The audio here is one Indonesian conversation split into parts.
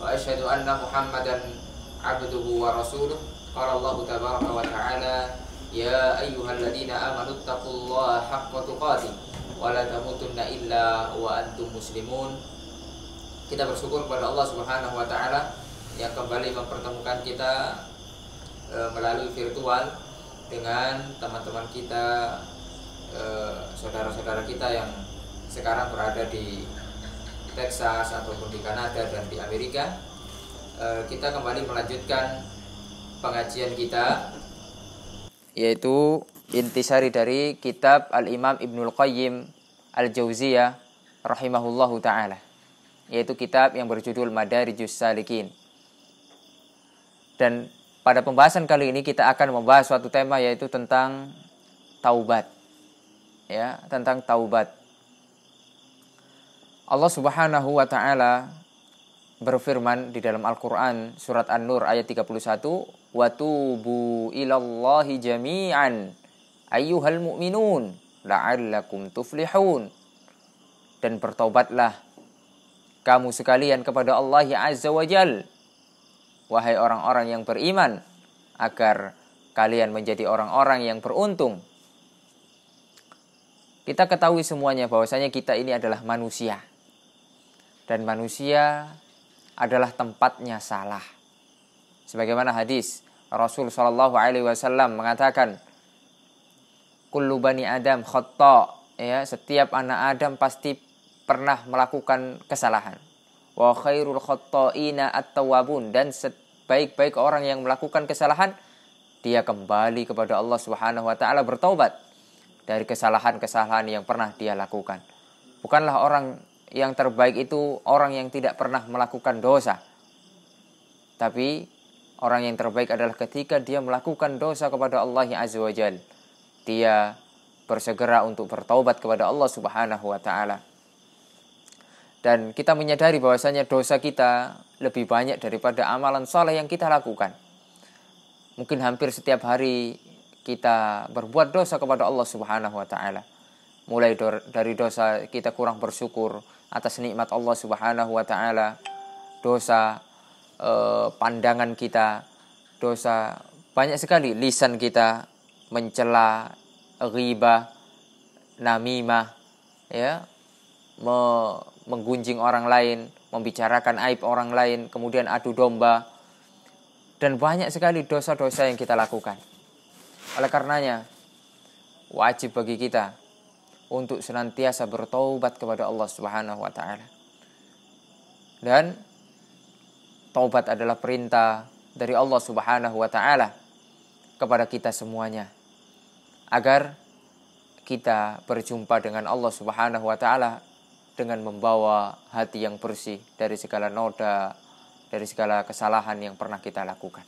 وأشهد أن محمدا عبده ورسوله قال الله تبارك وتعالى يا أيها الذين آمنوا اتقوا الله حق تقاته ولا تموتن إلا وأنتم مسلمون kita bersyukur kepada Allah Subhanahu wa taala yang kembali mempertemukan kita e, melalui virtual dengan teman-teman kita e, saudara-saudara e, kita yang sekarang berada di Texas ataupun di Kanada dan di Amerika eh, kita kembali melanjutkan pengajian kita yaitu intisari dari kitab Al-Imam Ibnul Qayyim Al-Jauziyah rahimahullahu taala yaitu kitab yang berjudul Madarijus Salikin. Dan pada pembahasan kali ini kita akan membahas suatu tema yaitu tentang taubat. Ya, tentang taubat. Allah Subhanahu wa taala berfirman di dalam Al-Qur'an surat An-Nur ayat 31 wa tubu ilallahi jami'an ayyuhal mu'minun la'allakum tuflihun dan bertobatlah kamu sekalian kepada Allah ya azza wa jal wahai orang-orang yang beriman agar kalian menjadi orang-orang yang beruntung kita ketahui semuanya bahwasanya kita ini adalah manusia dan manusia adalah tempatnya salah. Sebagaimana hadis Rasul Shallallahu Alaihi Wasallam mengatakan, kullu bani Adam khotta ya setiap anak Adam pasti pernah melakukan kesalahan. Wa khairul khotta'ina at-tawabun dan sebaik-baik orang yang melakukan kesalahan dia kembali kepada Allah Subhanahu wa taala bertobat dari kesalahan-kesalahan yang pernah dia lakukan. Bukanlah orang yang terbaik itu orang yang tidak pernah melakukan dosa. Tapi orang yang terbaik adalah ketika dia melakukan dosa kepada Allah Azza wa Jal. Dia bersegera untuk bertaubat kepada Allah Subhanahu wa taala. Dan kita menyadari bahwasanya dosa kita lebih banyak daripada amalan saleh yang kita lakukan. Mungkin hampir setiap hari kita berbuat dosa kepada Allah Subhanahu wa taala. Mulai dari dosa kita kurang bersyukur, atas nikmat Allah Subhanahu wa taala, dosa eh, pandangan kita, dosa banyak sekali lisan kita mencela, riba, namimah, ya, me menggunjing orang lain, membicarakan aib orang lain, kemudian adu domba, dan banyak sekali dosa-dosa yang kita lakukan. Oleh karenanya, wajib bagi kita untuk senantiasa bertobat kepada Allah Subhanahu wa taala. Dan taubat adalah perintah dari Allah Subhanahu wa taala kepada kita semuanya agar kita berjumpa dengan Allah Subhanahu wa taala dengan membawa hati yang bersih dari segala noda, dari segala kesalahan yang pernah kita lakukan.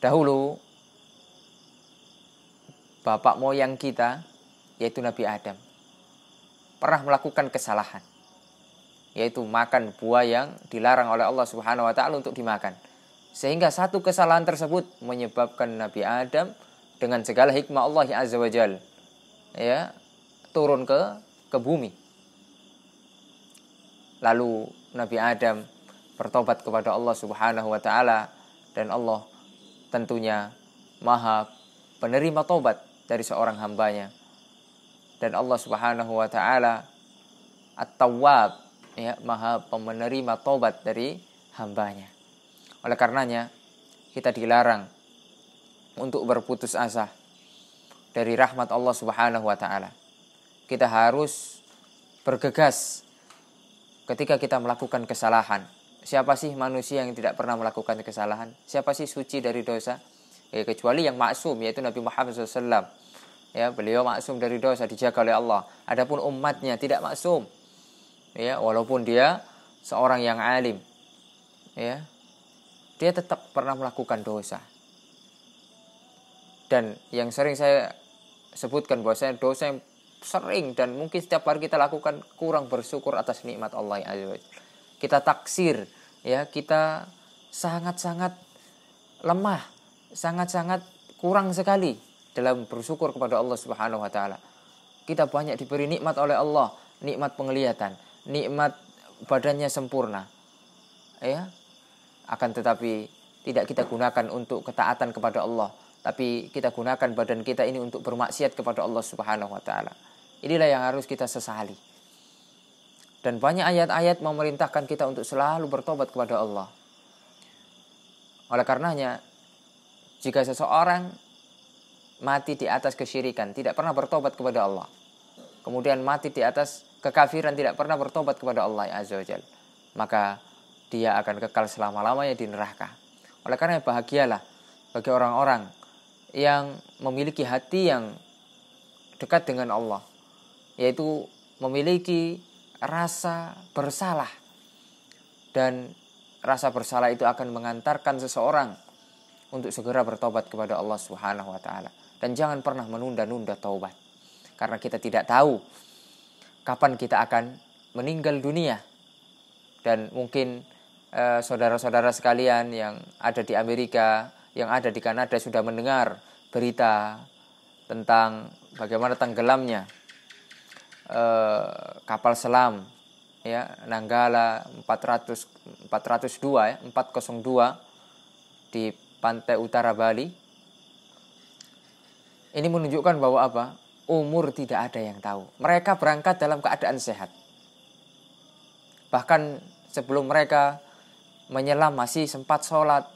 Dahulu bapak moyang kita yaitu Nabi Adam, pernah melakukan kesalahan, yaitu makan buah yang dilarang oleh Allah Subhanahu wa Ta'ala untuk dimakan, sehingga satu kesalahan tersebut menyebabkan Nabi Adam dengan segala hikmah Allah Azza wa ya, turun ke, ke bumi. Lalu Nabi Adam bertobat kepada Allah Subhanahu wa Ta'ala, dan Allah tentunya Maha Penerima Tobat dari seorang hambanya dan Allah Subhanahu wa taala At-Tawwab ya Maha penerima tobat dari hambanya. Oleh karenanya kita dilarang untuk berputus asa dari rahmat Allah Subhanahu wa taala. Kita harus bergegas ketika kita melakukan kesalahan. Siapa sih manusia yang tidak pernah melakukan kesalahan? Siapa sih suci dari dosa? Ya, kecuali yang maksum yaitu Nabi Muhammad SAW ya beliau maksum dari dosa dijaga oleh Allah adapun umatnya tidak maksum ya walaupun dia seorang yang alim ya dia tetap pernah melakukan dosa dan yang sering saya sebutkan bahwa saya dosa yang sering dan mungkin setiap hari kita lakukan kurang bersyukur atas nikmat Allah yang kita taksir ya kita sangat-sangat lemah sangat-sangat kurang sekali dalam bersyukur kepada Allah Subhanahu wa taala. Kita banyak diberi nikmat oleh Allah, nikmat penglihatan, nikmat badannya sempurna. Ya. Akan tetapi tidak kita gunakan untuk ketaatan kepada Allah, tapi kita gunakan badan kita ini untuk bermaksiat kepada Allah Subhanahu wa taala. Inilah yang harus kita sesali. Dan banyak ayat-ayat memerintahkan kita untuk selalu bertobat kepada Allah. Oleh karenanya, jika seseorang mati di atas kesyirikan, tidak pernah bertobat kepada Allah. Kemudian mati di atas kekafiran, tidak pernah bertobat kepada Allah Azza wa Maka dia akan kekal selama-lamanya di neraka. Oleh karena bahagialah bagi orang-orang yang memiliki hati yang dekat dengan Allah, yaitu memiliki rasa bersalah. Dan rasa bersalah itu akan mengantarkan seseorang untuk segera bertobat kepada Allah Subhanahu wa taala dan jangan pernah menunda-nunda taubat. Karena kita tidak tahu kapan kita akan meninggal dunia. Dan mungkin eh, saudara-saudara sekalian yang ada di Amerika, yang ada di Kanada sudah mendengar berita tentang bagaimana tenggelamnya eh, kapal selam ya Nanggala 400 402 ya 402 di pantai utara Bali ini menunjukkan bahwa apa? Umur tidak ada yang tahu. Mereka berangkat dalam keadaan sehat. Bahkan sebelum mereka menyelam masih sempat sholat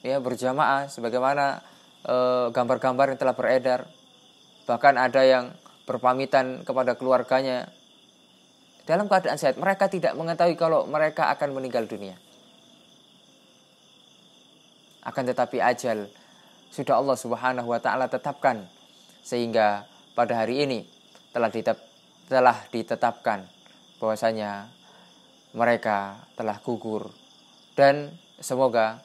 ya berjamaah sebagaimana eh, gambar-gambar e, yang telah beredar bahkan ada yang berpamitan kepada keluarganya dalam keadaan sehat mereka tidak mengetahui kalau mereka akan meninggal dunia akan tetapi ajal sudah Allah Subhanahu wa taala tetapkan sehingga pada hari ini telah telah ditetapkan bahwasanya mereka telah gugur dan semoga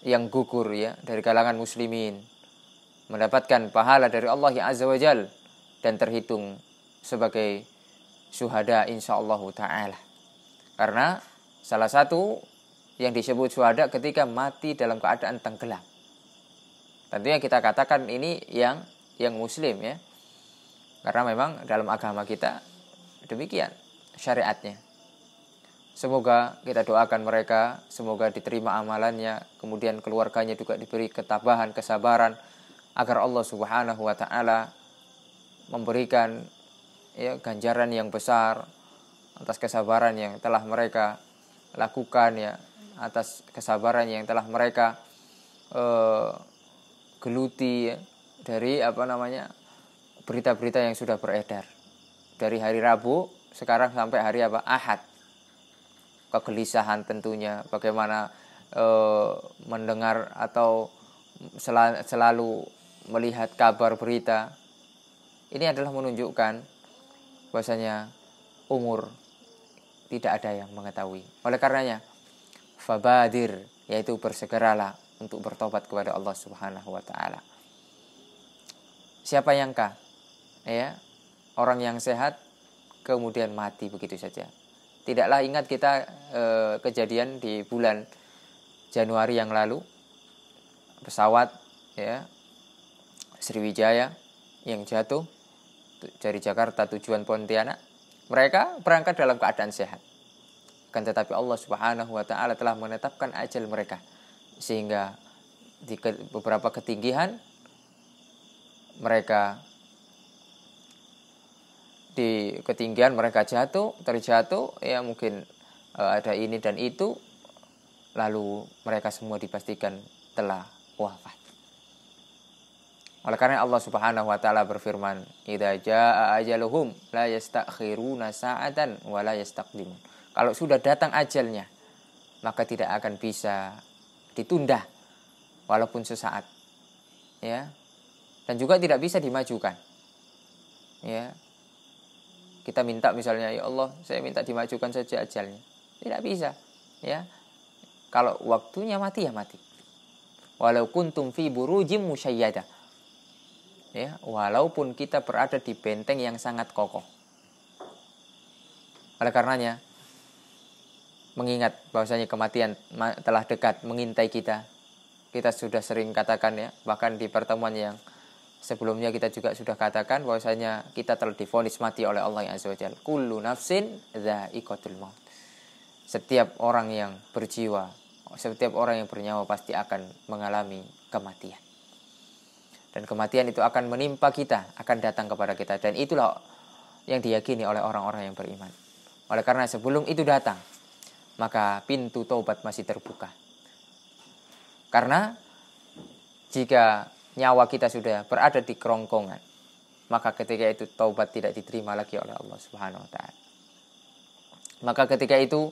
yang gugur ya dari kalangan muslimin mendapatkan pahala dari Allah Yang azza wajal dan terhitung sebagai syuhada insyaallah taala karena salah satu yang disebut syuhada ketika mati dalam keadaan tenggelam Tentunya kita katakan ini yang yang muslim ya. Karena memang dalam agama kita demikian syariatnya. Semoga kita doakan mereka, semoga diterima amalannya, kemudian keluarganya juga diberi ketabahan, kesabaran agar Allah Subhanahu wa taala memberikan ya ganjaran yang besar atas kesabaran yang telah mereka lakukan ya, atas kesabaran yang telah mereka eh, geluti ya, dari apa namanya berita-berita yang sudah beredar dari hari Rabu sekarang sampai hari apa Ahad kegelisahan tentunya bagaimana e, mendengar atau sel, selalu melihat kabar berita ini adalah menunjukkan bahwasanya umur tidak ada yang mengetahui oleh karenanya fabadir yaitu bersegeralah untuk bertobat kepada Allah Subhanahu wa taala. Siapa yangkah, ya orang yang sehat kemudian mati begitu saja. Tidaklah ingat kita e, kejadian di bulan Januari yang lalu pesawat ya Sriwijaya yang jatuh dari Jakarta tujuan Pontianak. Mereka berangkat dalam keadaan sehat. Kan tetapi Allah Subhanahu wa taala telah menetapkan ajal mereka sehingga di beberapa ketinggian mereka di ketinggian mereka jatuh terjatuh ya mungkin e, ada ini dan itu lalu mereka semua dipastikan telah wafat oleh karena Allah Subhanahu wa taala berfirman, "Idza jaa ajaluhum la yastakhiruna sa'atan wa la yastaqdimun." Kalau sudah datang ajalnya, maka tidak akan bisa ditunda walaupun sesaat ya dan juga tidak bisa dimajukan ya kita minta misalnya ya Allah saya minta dimajukan saja ajalnya tidak bisa ya kalau waktunya mati ya mati walau kuntum fi burujim musyayyada ya walaupun kita berada di benteng yang sangat kokoh oleh karenanya mengingat bahwasanya kematian telah dekat mengintai kita. Kita sudah sering katakan ya, bahkan di pertemuan yang sebelumnya kita juga sudah katakan bahwasanya kita telah difonis mati oleh Allah Azza wajalla. Kullu nafsin dha'iqatul maut. Setiap orang yang berjiwa, setiap orang yang bernyawa pasti akan mengalami kematian. Dan kematian itu akan menimpa kita, akan datang kepada kita dan itulah yang diyakini oleh orang-orang yang beriman. Oleh karena sebelum itu datang, maka pintu taubat masih terbuka. Karena jika nyawa kita sudah berada di kerongkongan, maka ketika itu taubat tidak diterima lagi oleh Allah Subhanahu wa taala. Maka ketika itu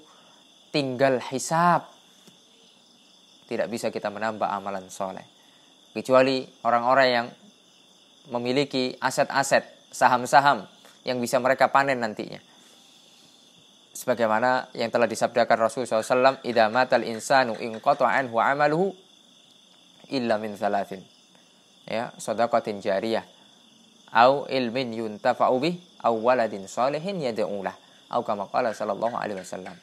tinggal hisab. Tidak bisa kita menambah amalan soleh. Kecuali orang-orang yang memiliki aset-aset, saham-saham yang bisa mereka panen nantinya sebagaimana yang telah disabdakan Rasulullah SAW idza matal insanu in anhu amaluhu illa min thalathin ya sadaqatin jariyah au ilmin yuntafa'u bih au waladin salihin yad'ulah au kama qala sallallahu alaihi wasallam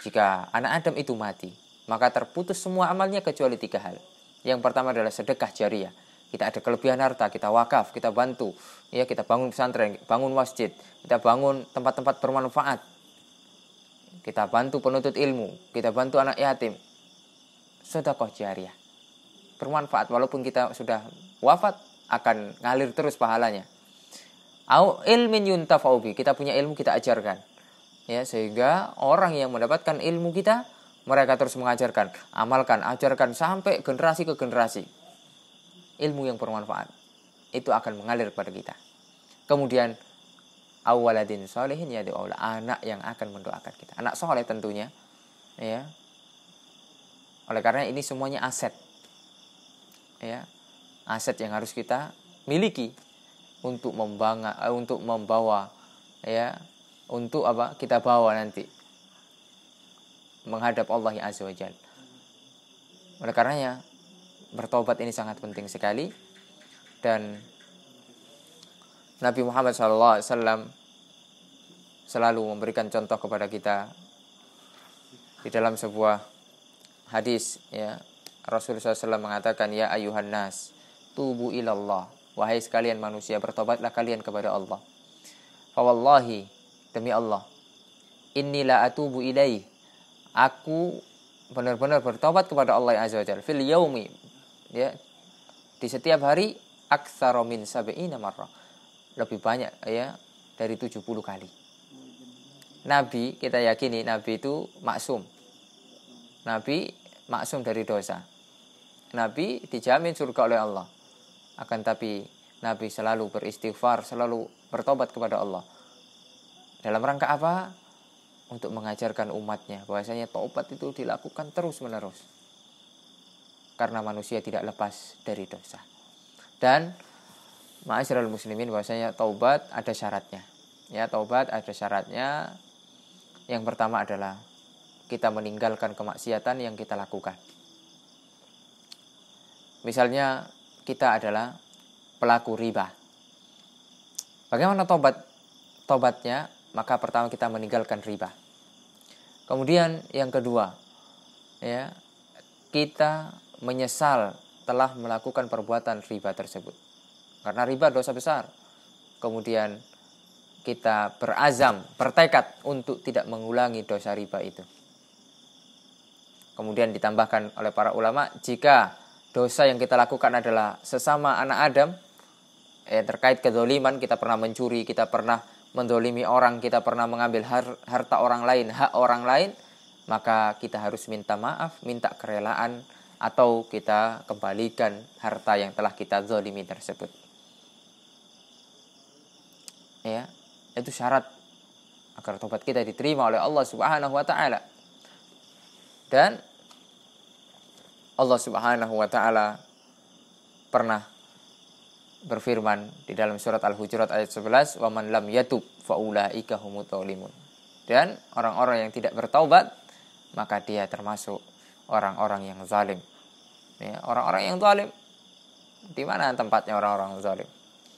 jika anak Adam itu mati maka terputus semua amalnya kecuali tiga hal yang pertama adalah sedekah jariah kita ada kelebihan harta, kita wakaf, kita bantu, ya kita bangun pesantren, bangun masjid, kita bangun tempat-tempat bermanfaat, kita bantu penuntut ilmu, kita bantu anak yatim. kau jariah. Bermanfaat walaupun kita sudah wafat akan ngalir terus pahalanya. Au ilmin yuntafa'u bi. Kita punya ilmu kita ajarkan. Ya, sehingga orang yang mendapatkan ilmu kita mereka terus mengajarkan, amalkan, ajarkan sampai generasi ke generasi. Ilmu yang bermanfaat itu akan mengalir kepada kita. Kemudian awaladin solehin ya Allah anak yang akan mendoakan kita anak soleh tentunya ya oleh karena ini semuanya aset ya aset yang harus kita miliki untuk membawa eh, untuk membawa ya untuk apa kita bawa nanti menghadap Allah yang azza wajal oleh karenanya bertobat ini sangat penting sekali dan Nabi Muhammad SAW selalu memberikan contoh kepada kita di dalam sebuah hadis ya Rasulullah SAW mengatakan ya ayuhan nas tubu ilallah wahai sekalian manusia bertobatlah kalian kepada Allah fawallahi demi Allah inilah atubu ilaih aku benar-benar bertobat kepada Allah azza wajal fil yaumi ya di setiap hari aktsara min sab'ina marrah lebih banyak ya dari 70 kali. Nabi kita yakini Nabi itu maksum. Nabi maksum dari dosa. Nabi dijamin surga oleh Allah. Akan tapi Nabi selalu beristighfar, selalu bertobat kepada Allah. Dalam rangka apa? Untuk mengajarkan umatnya bahwasanya taubat itu dilakukan terus-menerus. Karena manusia tidak lepas dari dosa. Dan ma'asyiral muslimin bahwasanya taubat ada syaratnya. Ya, taubat ada syaratnya. Yang pertama adalah kita meninggalkan kemaksiatan yang kita lakukan. Misalnya kita adalah pelaku riba. Bagaimana taubat, taubatnya? Maka pertama kita meninggalkan riba. Kemudian yang kedua, ya, kita menyesal telah melakukan perbuatan riba tersebut karena riba dosa besar. Kemudian kita berazam, bertekad untuk tidak mengulangi dosa riba itu. Kemudian ditambahkan oleh para ulama, jika dosa yang kita lakukan adalah sesama anak Adam, eh, terkait kedoliman, kita pernah mencuri, kita pernah mendolimi orang, kita pernah mengambil harta orang lain, hak orang lain, maka kita harus minta maaf, minta kerelaan, atau kita kembalikan harta yang telah kita zolimi tersebut ya itu syarat agar tobat kita diterima oleh Allah Subhanahu wa taala. Dan Allah Subhanahu wa taala pernah berfirman di dalam surat Al-Hujurat ayat 11, "Wa man lam yatub faulaika Dan orang-orang yang tidak bertaubat maka dia termasuk orang-orang yang zalim. Ya, orang-orang yang zalim di mana tempatnya orang-orang zalim?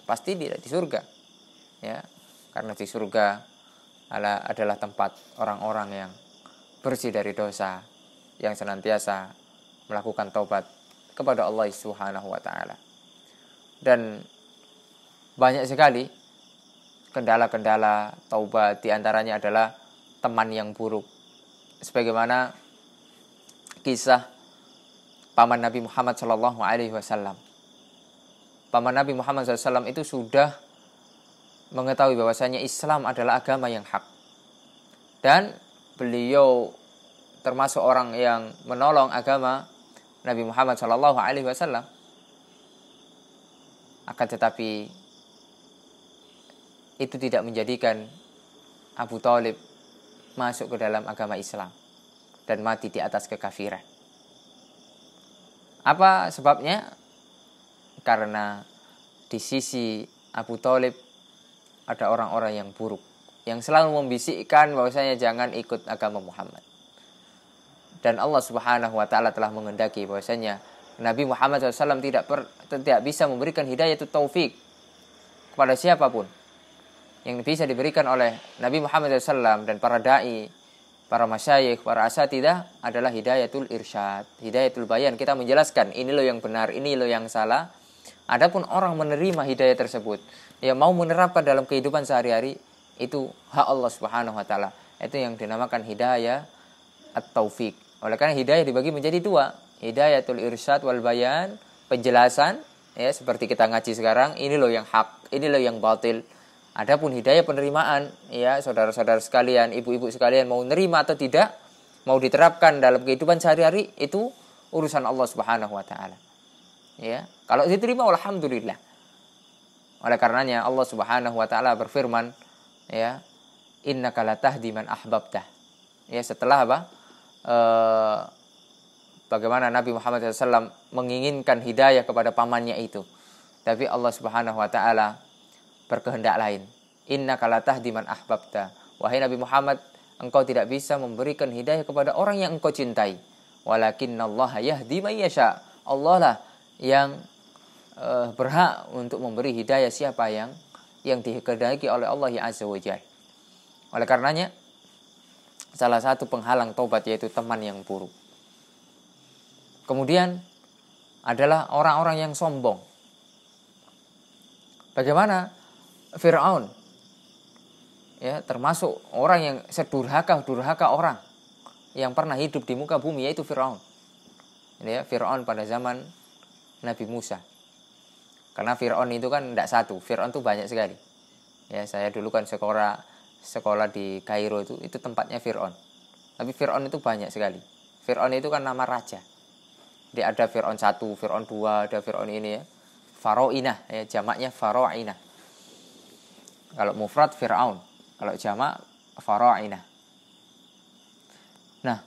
Pasti tidak di surga ya karena di surga adalah tempat orang-orang yang bersih dari dosa yang senantiasa melakukan taubat kepada Allah Subhanahu wa taala. Dan banyak sekali kendala-kendala taubat diantaranya adalah teman yang buruk. Sebagaimana kisah paman Nabi Muhammad Shallallahu alaihi wasallam. Paman Nabi Muhammad SAW itu sudah mengetahui bahwasanya Islam adalah agama yang hak. Dan beliau termasuk orang yang menolong agama Nabi Muhammad Shallallahu Alaihi Wasallam. Akan tetapi itu tidak menjadikan Abu Talib masuk ke dalam agama Islam dan mati di atas kekafiran. Apa sebabnya? Karena di sisi Abu Talib ada orang-orang yang buruk yang selalu membisikkan bahwasanya jangan ikut agama Muhammad. Dan Allah Subhanahu wa taala telah mengendaki bahwasanya Nabi Muhammad SAW tidak per, tidak bisa memberikan hidayah itu taufik kepada siapapun yang bisa diberikan oleh Nabi Muhammad SAW dan para dai, para masyayikh, para asatidah adalah hidayatul irsyad, hidayatul bayan. Kita menjelaskan ini loh yang benar, ini loh yang salah, Adapun orang menerima hidayah tersebut, ya mau menerapkan dalam kehidupan sehari-hari itu hak Allah Subhanahu wa taala. Itu yang dinamakan hidayah at-taufik. Oleh karena hidayah dibagi menjadi dua, hidayatul irsyad wal bayan, penjelasan ya seperti kita ngaji sekarang, ini loh yang hak, ini loh yang batil. Adapun hidayah penerimaan ya saudara-saudara sekalian, ibu-ibu sekalian mau nerima atau tidak, mau diterapkan dalam kehidupan sehari-hari itu urusan Allah Subhanahu wa taala ya kalau diterima alhamdulillah oleh karenanya Allah Subhanahu wa taala berfirman ya innaka latahdi man ahbabta ya setelah apa e, bagaimana Nabi Muhammad SAW menginginkan hidayah kepada pamannya itu tapi Allah Subhanahu wa taala berkehendak lain innaka latahdi man ahbabta wahai Nabi Muhammad engkau tidak bisa memberikan hidayah kepada orang yang engkau cintai walakinallaha yahdi may yasha Allah lah yang uh, berhak untuk memberi hidayah siapa yang yang dikehendaki oleh Allah ya azza wajalla. Oleh karenanya salah satu penghalang tobat yaitu teman yang buruk. Kemudian adalah orang-orang yang sombong. Bagaimana Firaun ya termasuk orang yang sedurhaka durhaka orang yang pernah hidup di muka bumi yaitu Firaun. Ya, Firaun pada zaman Nabi Musa. Karena Fir'aun itu kan tidak satu, Fir'aun itu banyak sekali. Ya, saya dulu kan sekolah sekolah di Kairo itu itu tempatnya Fir'aun. Tapi Fir'aun itu banyak sekali. Fir'aun itu kan nama raja. Jadi ada Fir'aun satu, Fir'aun dua, ada Fir'aun ini ya. Faroina ya, jamaknya Faroina. Kalau mufrad Fir'aun, kalau jamak Faroina. Nah,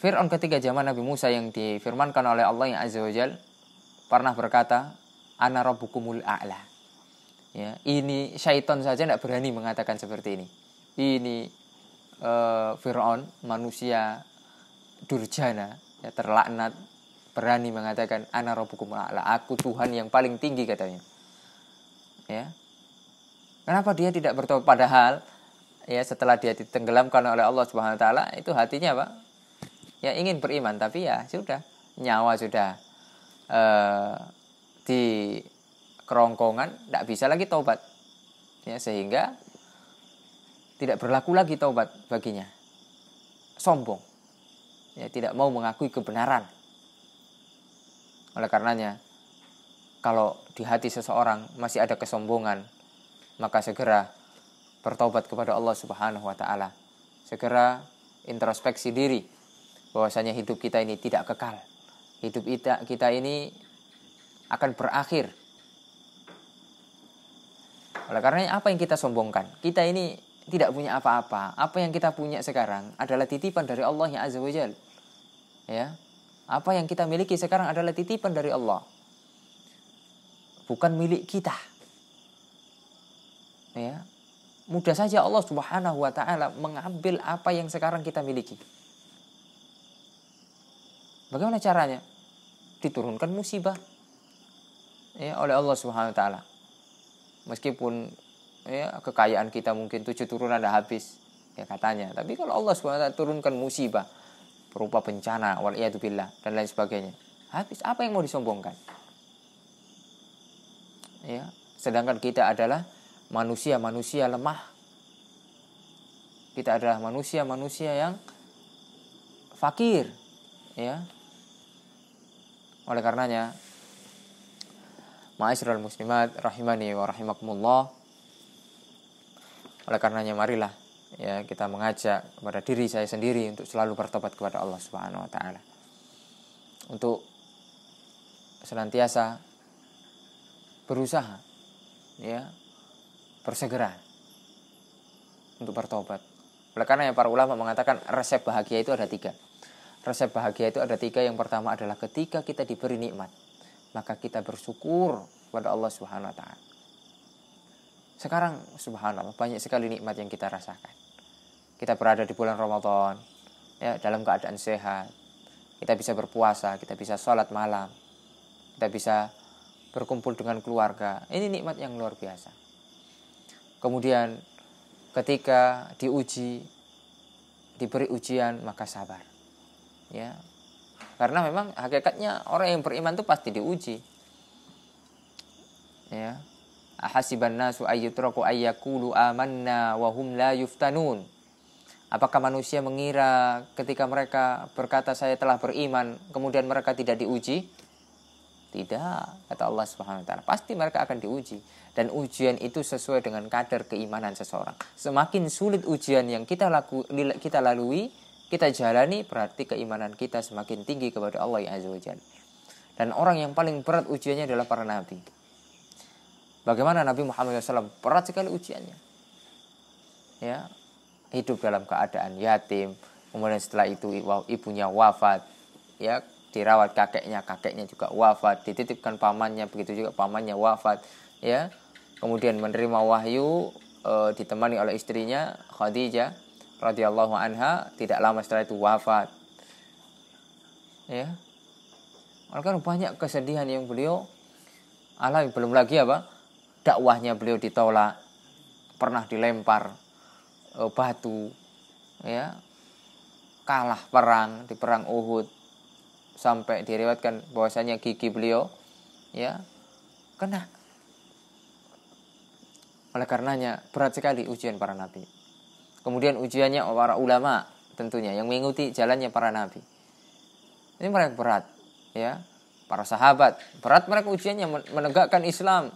Fir'aun ketiga zaman Nabi Musa yang difirmankan oleh Allah yang Azza wa Jalla pernah berkata, "Ana rabbukumul a'la." Ya, ini syaitan saja tidak berani mengatakan seperti ini. Ini e, Firaun, manusia durjana, ya, terlaknat berani mengatakan ana rabbukumul a'la. Aku Tuhan yang paling tinggi katanya. Ya. Kenapa dia tidak bertobat padahal ya setelah dia ditenggelamkan oleh Allah Subhanahu wa taala itu hatinya apa? Ya ingin beriman tapi ya sudah nyawa sudah Eh, di kerongkongan tidak bisa lagi taubat ya sehingga tidak berlaku lagi taubat baginya sombong ya tidak mau mengakui kebenaran oleh karenanya kalau di hati seseorang masih ada kesombongan maka segera bertobat kepada Allah Subhanahu wa taala segera introspeksi diri bahwasanya hidup kita ini tidak kekal hidup kita, kita ini akan berakhir. Oleh karenanya apa yang kita sombongkan? Kita ini tidak punya apa-apa. Apa yang kita punya sekarang adalah titipan dari Allah yang Azza wa Ya. Apa yang kita miliki sekarang adalah titipan dari Allah. Bukan milik kita. Ya. Mudah saja Allah Subhanahu wa taala mengambil apa yang sekarang kita miliki. Bagaimana caranya? diturunkan musibah ya oleh Allah Subhanahu wa taala. Meskipun ya kekayaan kita mungkin tujuh turunan ada habis ya katanya, tapi kalau Allah Subhanahu wa taala turunkan musibah berupa bencana wal dan lain sebagainya. Habis apa yang mau disombongkan? Ya, sedangkan kita adalah manusia-manusia lemah. Kita adalah manusia-manusia yang fakir, ya. Oleh karenanya, Ma'asyiral muslimat rahimani wa rahimakumullah. Oleh karenanya marilah ya kita mengajak kepada diri saya sendiri untuk selalu bertobat kepada Allah Subhanahu wa taala. Untuk senantiasa berusaha ya bersegera untuk bertobat. Oleh karena para ulama mengatakan resep bahagia itu ada tiga. Resep bahagia itu ada tiga. Yang pertama adalah ketika kita diberi nikmat, maka kita bersyukur kepada Allah Subhanahu wa taala. Sekarang subhanallah banyak sekali nikmat yang kita rasakan. Kita berada di bulan Ramadan, ya dalam keadaan sehat. Kita bisa berpuasa, kita bisa sholat malam. Kita bisa berkumpul dengan keluarga. Ini nikmat yang luar biasa. Kemudian ketika diuji, diberi ujian, maka sabar ya karena memang hakikatnya orang yang beriman itu pasti diuji ya ahasiban nasu ayyutraku ayyakulu amanna wa la yuftanun apakah manusia mengira ketika mereka berkata saya telah beriman kemudian mereka tidak diuji tidak kata Allah Subhanahu wa taala pasti mereka akan diuji dan ujian itu sesuai dengan kadar keimanan seseorang semakin sulit ujian yang kita laku kita lalui kita jalani berarti keimanan kita semakin tinggi kepada Allah yang Azza Dan orang yang paling berat ujiannya adalah para nabi. Bagaimana Nabi Muhammad SAW berat sekali ujiannya. Ya, hidup dalam keadaan yatim, kemudian setelah itu ibunya wafat, ya dirawat kakeknya, kakeknya juga wafat, dititipkan pamannya, begitu juga pamannya wafat, ya. Kemudian menerima wahyu e, ditemani oleh istrinya Khadijah radhiyallahu anha tidak lama setelah itu wafat. Ya. Maka banyak kesedihan yang beliau alami belum lagi apa? dakwahnya beliau ditolak, pernah dilempar e, batu, ya. Kalah perang di perang Uhud sampai diriwatkan bahwasanya gigi beliau ya kena oleh karenanya berat sekali ujian para nabi Kemudian ujiannya para ulama tentunya yang mengikuti jalannya para nabi. Ini mereka berat, ya. Para sahabat, berat mereka ujiannya menegakkan Islam.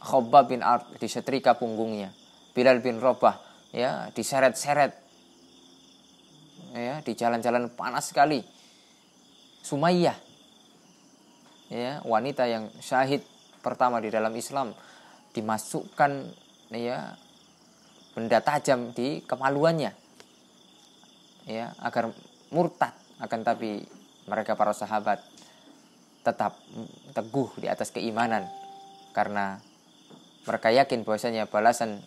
Khobab bin Art setrika punggungnya. Bilal bin Robah ya diseret-seret ya di jalan-jalan panas sekali. Sumayyah ya wanita yang syahid pertama di dalam Islam dimasukkan ya benda tajam di kemaluannya ya agar murtad akan tapi mereka para sahabat tetap teguh di atas keimanan karena mereka yakin bahwasanya balasan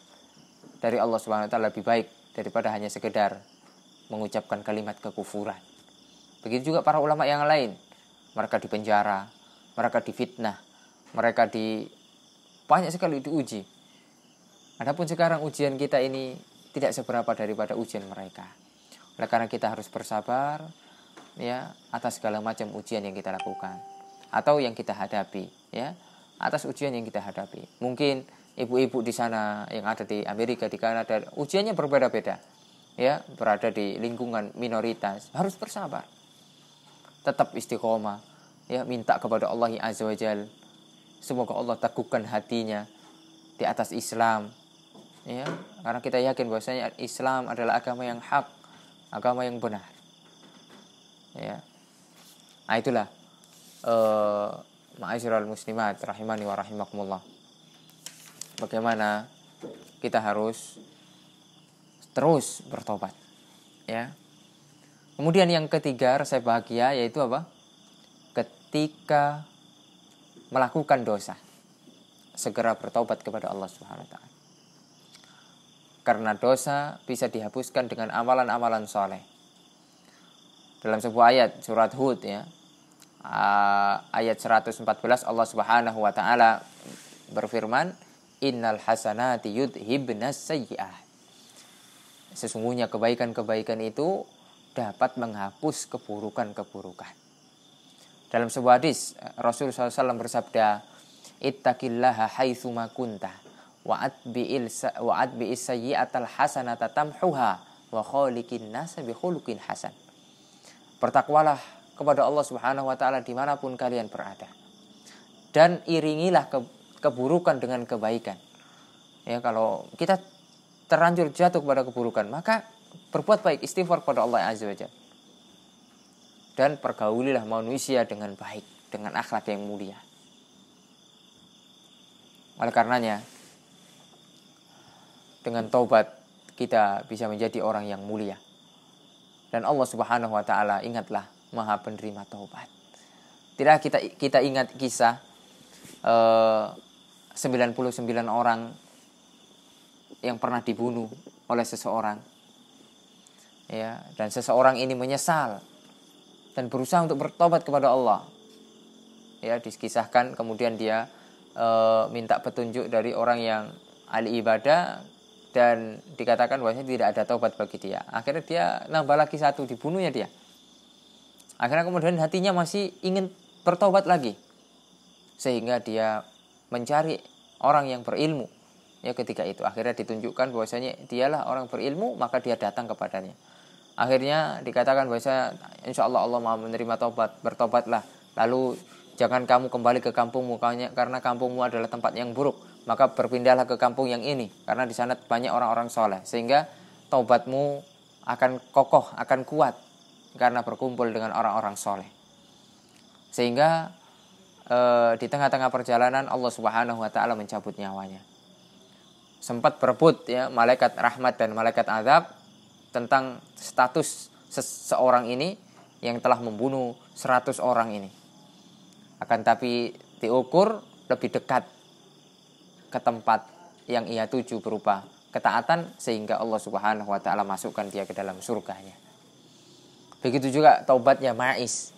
dari Allah Subhanahu wa taala lebih baik daripada hanya sekedar mengucapkan kalimat kekufuran. Begitu juga para ulama yang lain. Mereka dipenjara, mereka difitnah, mereka di banyak sekali diuji Adapun sekarang ujian kita ini tidak seberapa daripada ujian mereka. Oleh karena kita harus bersabar ya atas segala macam ujian yang kita lakukan atau yang kita hadapi ya atas ujian yang kita hadapi. Mungkin ibu-ibu di sana yang ada di Amerika, di Kanada, ujiannya berbeda-beda. Ya, berada di lingkungan minoritas harus bersabar. Tetap istiqomah, ya minta kepada Allah Azza wa Jal. Semoga Allah teguhkan hatinya di atas Islam, ya karena kita yakin bahwasanya Islam adalah agama yang hak agama yang benar ya nah itulah eh, muslimat rahimani wa rahimakumullah bagaimana kita harus terus bertobat ya kemudian yang ketiga resep bahagia yaitu apa ketika melakukan dosa segera bertobat kepada Allah Subhanahu wa taala karena dosa bisa dihapuskan dengan amalan-amalan soleh. Dalam sebuah ayat surat Hud ya, ah, ayat 114 Allah Subhanahu wa taala berfirman, "Innal hasanati yudhibnas sayyi'ah." Sesungguhnya kebaikan-kebaikan itu dapat menghapus keburukan-keburukan. Dalam sebuah hadis Rasul SAW bersabda, "Ittaqillaha haitsu wa'at bi'il wa'at bi'is sayyi'atal hasanata tamhuha wa khaliqin nasa bi khuluqin hasan. Bertakwalah kepada Allah Subhanahu wa taala dimanapun kalian berada. Dan iringilah ke, keburukan dengan kebaikan. Ya kalau kita terlanjur jatuh kepada keburukan, maka berbuat baik istighfar kepada Allah Azza wa Jalla. Dan pergaulilah manusia dengan baik, dengan akhlak yang mulia. Oleh karenanya, dengan taubat kita bisa menjadi orang yang mulia. Dan Allah Subhanahu wa taala ingatlah Maha penerima taubat. Tidak kita kita ingat kisah eh, 99 orang yang pernah dibunuh oleh seseorang. Ya, dan seseorang ini menyesal dan berusaha untuk bertobat kepada Allah. Ya, dikisahkan kemudian dia e, minta petunjuk dari orang yang ali ibadah dan dikatakan bahwasanya tidak ada taubat bagi dia. Akhirnya dia nambah lagi satu dibunuhnya dia. Akhirnya kemudian hatinya masih ingin bertobat lagi. Sehingga dia mencari orang yang berilmu. Ya ketika itu akhirnya ditunjukkan bahwasanya dialah orang berilmu maka dia datang kepadanya. Akhirnya dikatakan bahwasanya insya Allah Allah mau menerima tobat, bertobatlah. Lalu jangan kamu kembali ke kampungmu karena kampungmu adalah tempat yang buruk maka berpindahlah ke kampung yang ini karena di sana banyak orang-orang soleh sehingga taubatmu akan kokoh akan kuat karena berkumpul dengan orang-orang soleh sehingga e, di tengah-tengah perjalanan Allah Subhanahu Wa Taala mencabut nyawanya sempat berebut ya malaikat rahmat dan malaikat azab tentang status seseorang ini yang telah membunuh 100 orang ini akan tapi diukur lebih dekat ke tempat yang ia tuju berupa ketaatan sehingga Allah Subhanahu wa taala masukkan dia ke dalam surganya. Begitu juga taubatnya Ma'is,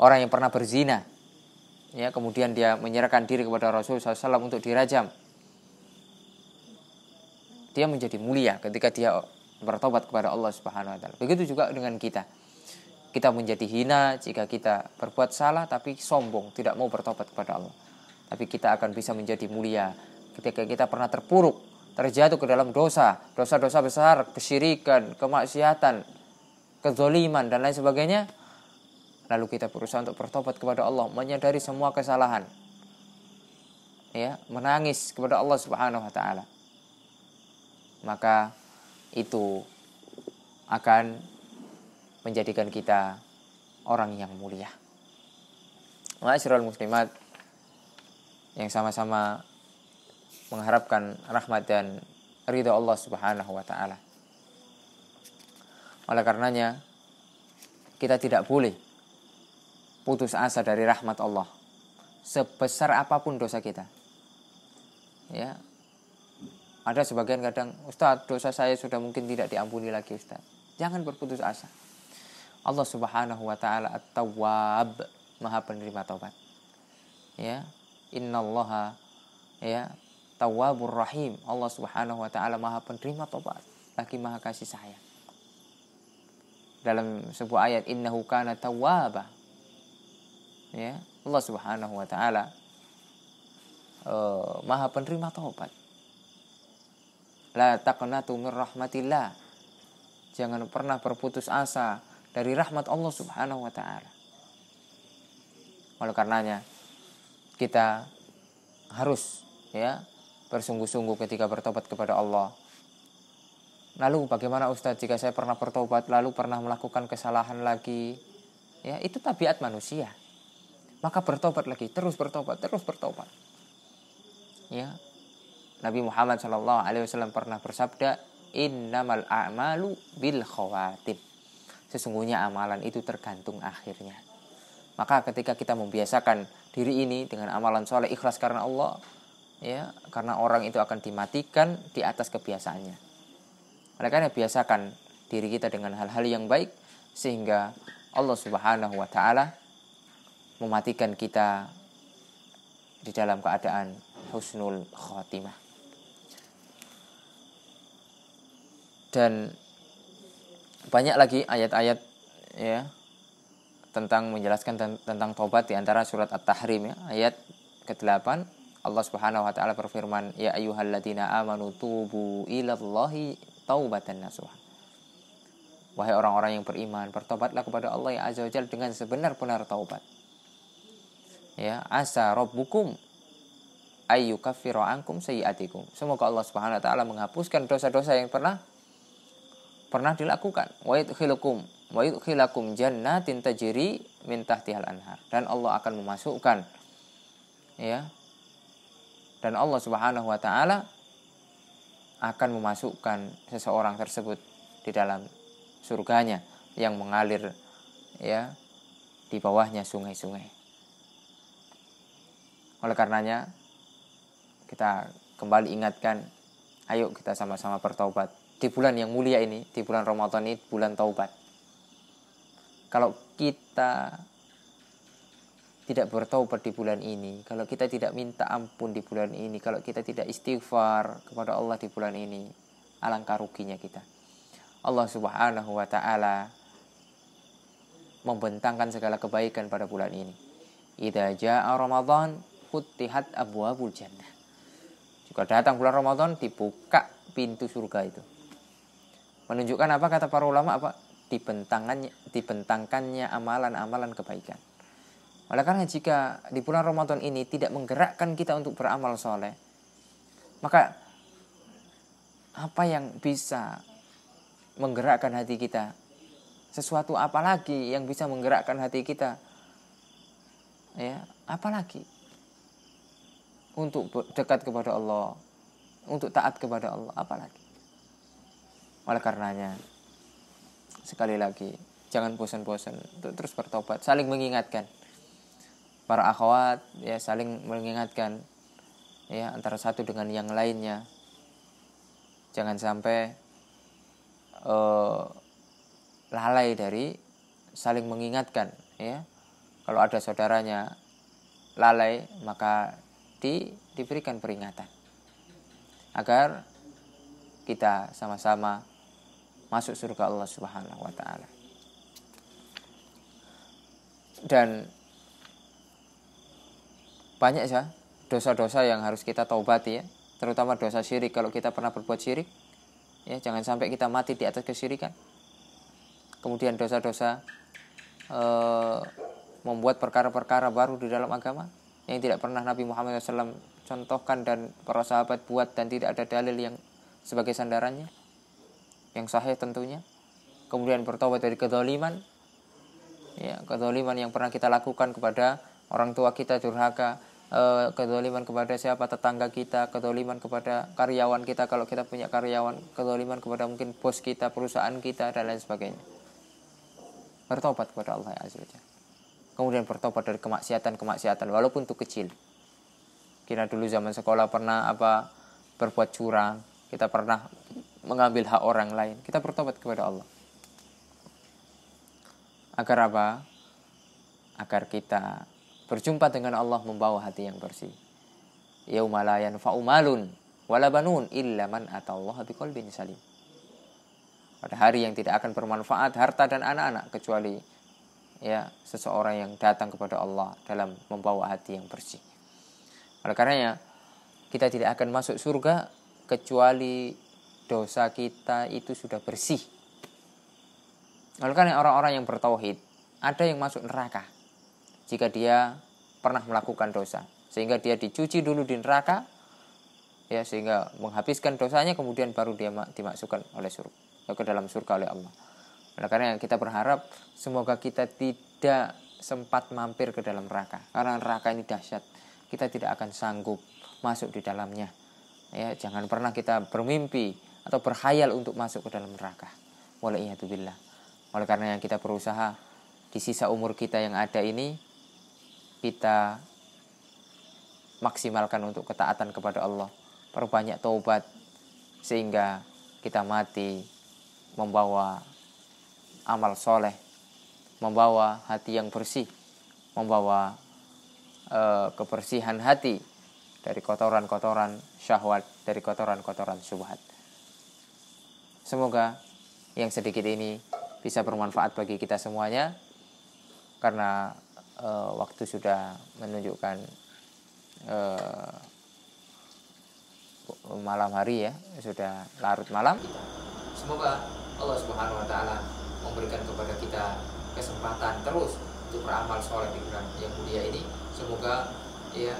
orang yang pernah berzina. Ya, kemudian dia menyerahkan diri kepada Rasul SAW untuk dirajam. Dia menjadi mulia ketika dia bertobat kepada Allah Subhanahu wa taala. Begitu juga dengan kita. Kita menjadi hina jika kita berbuat salah tapi sombong, tidak mau bertobat kepada Allah. Tapi kita akan bisa menjadi mulia ketika kita pernah terpuruk, terjatuh ke dalam dosa, dosa-dosa besar, kesyirikan, kemaksiatan, kezoliman, dan lain sebagainya, lalu kita berusaha untuk bertobat kepada Allah, menyadari semua kesalahan, ya, menangis kepada Allah Subhanahu wa taala. Maka itu akan menjadikan kita orang yang mulia. Masyarul muslimat yang sama-sama mengharapkan rahmat dan ridha Allah Subhanahu wa taala. Oleh karenanya kita tidak boleh putus asa dari rahmat Allah sebesar apapun dosa kita. Ya. Ada sebagian kadang, Ustaz, dosa saya sudah mungkin tidak diampuni lagi, Ustaz. Jangan berputus asa. Allah Subhanahu wa taala At-Tawwab, Maha penerima taubat. Ya. Innallaha ya Tawabur Rahim. Allah Subhanahu wa taala Maha penerima tobat, lagi Maha kasih sayang. Dalam sebuah ayat innahu kana tawwaba. Ya, Allah Subhanahu wa taala uh, Maha penerima tobat. La taqnatu min rahmatillah. Jangan pernah berputus asa dari rahmat Allah Subhanahu wa taala. Oleh karenanya kita harus ya bersungguh-sungguh ketika bertobat kepada Allah. Lalu bagaimana Ustaz jika saya pernah bertobat lalu pernah melakukan kesalahan lagi? Ya, itu tabiat manusia. Maka bertobat lagi, terus bertobat, terus bertobat. Ya. Nabi Muhammad Shallallahu alaihi wasallam pernah bersabda, "Innamal a'malu bil khawatim." Sesungguhnya amalan itu tergantung akhirnya. Maka ketika kita membiasakan diri ini dengan amalan soleh ikhlas karena Allah, ya karena orang itu akan dimatikan di atas kebiasaannya mereka karena biasakan diri kita dengan hal-hal yang baik sehingga Allah Subhanahu wa taala mematikan kita di dalam keadaan husnul khotimah dan banyak lagi ayat-ayat ya tentang menjelaskan tentang tobat di antara surat At-Tahrim ya ayat ke-8 Allah Subhanahu wa taala berfirman, "Ya ayyuhalladzina amanu tubu ilallahi taubatan nasuha." Wahai orang-orang yang beriman, bertobatlah kepada Allah yang azza wajalla dengan sebenar-benar taubat. Ya, asa rabbukum ayu kafiru angkum sayiatikum. Semoga Allah Subhanahu wa taala menghapuskan dosa-dosa yang pernah pernah dilakukan. Wa yudkhilukum wa yudkhilakum jannatin tajri min tahtihal anhar. Dan Allah akan memasukkan ya dan Allah Subhanahu wa taala akan memasukkan seseorang tersebut di dalam surganya yang mengalir ya di bawahnya sungai-sungai. Oleh karenanya kita kembali ingatkan ayo kita sama-sama bertaubat di bulan yang mulia ini, di bulan Ramadan ini bulan taubat. Kalau kita tidak bertaubat di bulan ini, kalau kita tidak minta ampun di bulan ini, kalau kita tidak istighfar kepada Allah di bulan ini, alangkah ruginya kita. Allah Subhanahu wa taala membentangkan segala kebaikan pada bulan ini. Idza jaa Ramadan futtihat abwabul jannah. juga datang bulan Ramadan dibuka pintu surga itu. Menunjukkan apa kata para ulama apa? Dibentangannya dibentangkannya amalan-amalan kebaikan. Oleh karena jika di bulan Ramadan ini tidak menggerakkan kita untuk beramal soleh, maka apa yang bisa menggerakkan hati kita? Sesuatu apa lagi yang bisa menggerakkan hati kita? Ya, lagi? untuk dekat kepada Allah, untuk taat kepada Allah, apa lagi? Oleh karenanya, sekali lagi, jangan bosan-bosan terus bertobat, saling mengingatkan para akhwat ya saling mengingatkan ya antara satu dengan yang lainnya jangan sampai uh, lalai dari saling mengingatkan ya kalau ada saudaranya lalai maka di, diberikan peringatan agar kita sama-sama masuk surga Allah Subhanahu wa taala dan banyak ya dosa-dosa yang harus kita taubati ya terutama dosa syirik kalau kita pernah berbuat syirik ya jangan sampai kita mati di atas kesyirikan kemudian dosa-dosa e, membuat perkara-perkara baru di dalam agama yang tidak pernah Nabi Muhammad SAW contohkan dan para sahabat buat dan tidak ada dalil yang sebagai sandarannya yang sahih tentunya kemudian bertobat dari kedoliman ya kedoliman yang pernah kita lakukan kepada orang tua kita durhaka Eh, kedoliman kepada siapa tetangga kita kedoliman kepada karyawan kita kalau kita punya karyawan kedoliman kepada mungkin bos kita perusahaan kita dan lain sebagainya bertobat kepada Allah azza kemudian bertobat dari kemaksiatan kemaksiatan walaupun itu kecil Kira dulu zaman sekolah pernah apa berbuat curang kita pernah mengambil hak orang lain kita bertobat kepada Allah agar apa agar kita berjumpa dengan Allah membawa hati yang bersih. yaumalayan faumalun walabanun illa man biqalbin salim. Pada hari yang tidak akan bermanfaat harta dan anak-anak kecuali ya seseorang yang datang kepada Allah dalam membawa hati yang bersih. Oleh karenanya kita tidak akan masuk surga kecuali dosa kita itu sudah bersih. Oleh karena orang-orang yang bertauhid ada yang masuk neraka jika dia pernah melakukan dosa sehingga dia dicuci dulu di neraka ya sehingga menghabiskan dosanya kemudian baru dia dimasukkan oleh surga ke dalam surga oleh Allah oleh karena kita berharap semoga kita tidak sempat mampir ke dalam neraka karena neraka ini dahsyat kita tidak akan sanggup masuk di dalamnya ya jangan pernah kita bermimpi atau berhayal untuk masuk ke dalam neraka walaiyatubillah oleh karena yang kita berusaha di sisa umur kita yang ada ini kita maksimalkan untuk ketaatan kepada Allah perbanyak taubat sehingga kita mati membawa amal soleh membawa hati yang bersih membawa e, kebersihan hati dari kotoran-kotoran syahwat dari kotoran-kotoran subhat semoga yang sedikit ini bisa bermanfaat bagi kita semuanya karena uh, waktu sudah menunjukkan uh, malam hari ya sudah larut malam semoga Allah Subhanahu Wa Taala memberikan kepada kita kesempatan terus untuk beramal sholat di bulan yang mulia ini semoga ya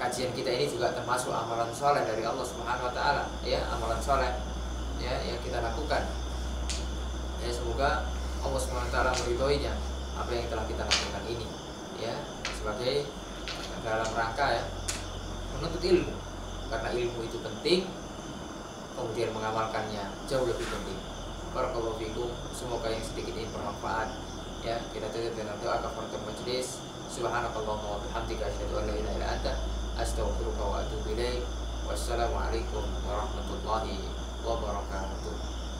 kajian kita ini juga termasuk amalan sholat dari Allah Subhanahu Wa Taala ya amalan sholat ya yang kita lakukan ya semoga Allah Subhanahu Wa Taala meridhoinya apa yang telah kita lakukan ini ya sebagai dalam rangka ya menuntut ilmu karena ilmu itu penting kemudian mengamalkannya jauh lebih penting Barakallahu fikum semoga yang sedikit ini bermanfaat ya kita tutup dengan doa kafaratul majelis subhanakallahumma wa bihamdika asyhadu an la ilaha illa anta astaghfiruka wa atubu ilaik alaikum warahmatullahi wabarakatuh